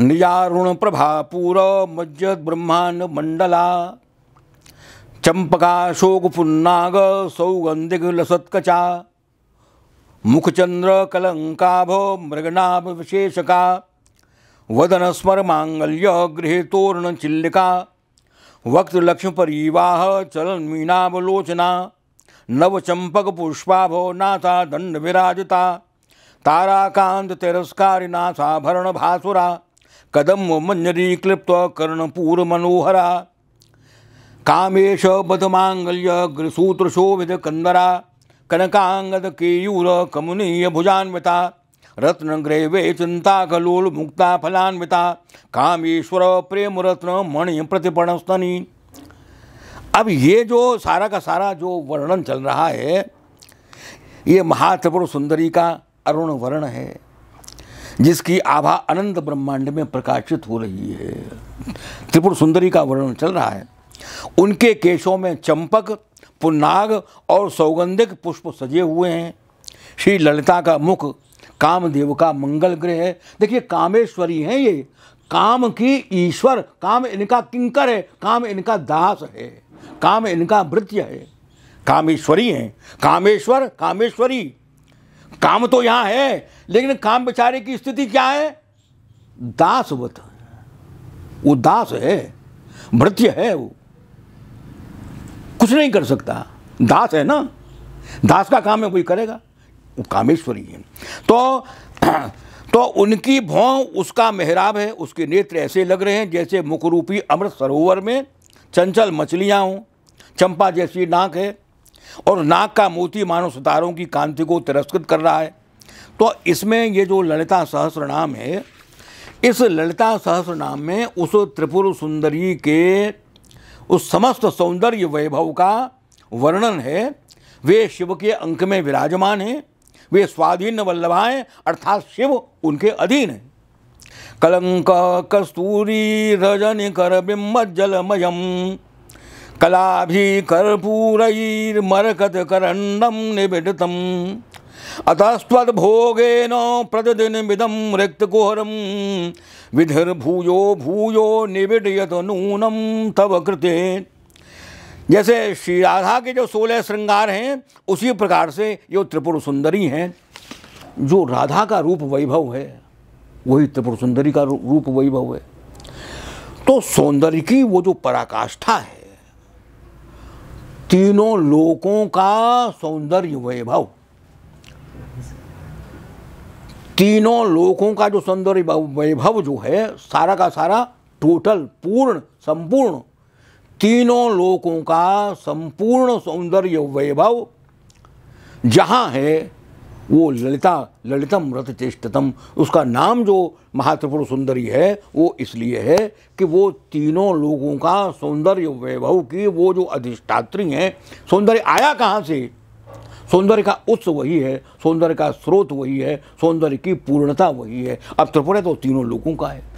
निजारुण प्रभापूर मज्जत ब्रह्मांड मंडला चंपका शोक पुन्नाग सौगंधिक लसत्कचा मुखचंद्र कलंकाभ मृगनाभ विशेषका वदन स्मर मांगल्य गृह तोरण चिल्लिका वक्त लक्ष्म परिवाह चलन मीनावलोचना नव चंपक पुष्पाभ नाथा दंड विराजता ताराकांत तिरस्कारिनाथाभरण भासुरा कदम मञ्जरीक्लिप्त्वा मनोहरा कामेश शोभित कंदरा कनकांगद केयूर कमुनीय भुजान्विता बधमाङ्गल्य वे चिंता खलोल मुक्ता फलान्विता कामेश्वर प्रेम रत्न मणि प्रतिपण स्तनी अब ये जो सारा का सारा जो वर्णन चल रहा है ये महात्रिपुर सुंदरी का अरुण वर्ण है जिसकी आभा अनंत ब्रह्मांड में प्रकाशित हो रही है त्रिपुर सुंदरी का वर्णन चल रहा है उनके केशों में चंपक पुन्नाग और सौगंधिक पुष्प सजे हुए हैं श्री ललिता का मुख कामदेव का मंगल ग्रह है देखिए कामेश्वरी हैं ये काम की ईश्वर काम इनका किंकर है काम इनका दास है काम इनका भृत्य है कामेश्वरी हैं कामेश्वर कामेश्वरी काम तो यहाँ है लेकिन काम बेचारे की स्थिति क्या है दास वत वो दास है भृत्य है वो कुछ नहीं कर सकता दास है ना दास का काम है कोई करेगा वो कामेश्वरी है तो तो उनकी भौं उसका मेहराब है उसके नेत्र ऐसे लग रहे हैं जैसे मुखरूपी अमृत सरोवर में चंचल मछलियाँ हों चंपा जैसी नाक है और नाक का मोती मानव सितारों की कांति को तिरस्कृत कर रहा है तो इसमें ये जो ललिता सहस्र नाम है इस ललिता सहस्र नाम में उस त्रिपुर सुंदरी के उस समस्त सौंदर्य वैभव का वर्णन है वे शिव के अंक में विराजमान हैं वे स्वाधीन वल्लभाएं अर्थात शिव उनके अधीन हैं कलंक कस्तूरी रजन कर बिम्ब जलमयम कलाभिकर्पूरैर्मरकतकरण्डं निबिडतम् अतस्त्वद्भोगेन प्रतिदिनमिदं रिक्तकुहरं विधिर्भूयो भूयो निबिडयत नूनम तव कृते जैसे श्री राधा के जो सोलह श्रृंगार हैं उसी प्रकार से ये त्रिपुर सुंदरी हैं जो राधा का रूप वैभव है वही त्रिपुर सुंदरी का रूप वैभव है तो सौंदर्य की वो जो पराकाष्ठा है तीनों लोकों का सौंदर्य वैभव तीनों लोकों का जो सौंदर्य वैभव जो है सारा का सारा टोटल पूर्ण संपूर्ण तीनों लोकों का संपूर्ण सौंदर्य वैभव जहां है वो ललिता ललितम रथ चेष्टतम उसका नाम जो महात्रिपुर सुंदरी है वो इसलिए है कि वो तीनों लोगों का सौंदर्य वैभव की वो जो अधिष्ठात्री हैं सौंदर्य आया कहाँ से सौंदर्य का उत्स वही है सौंदर्य का स्रोत वही है सौंदर्य की पूर्णता वही है अब त्रिपुरा तो तीनों लोगों का है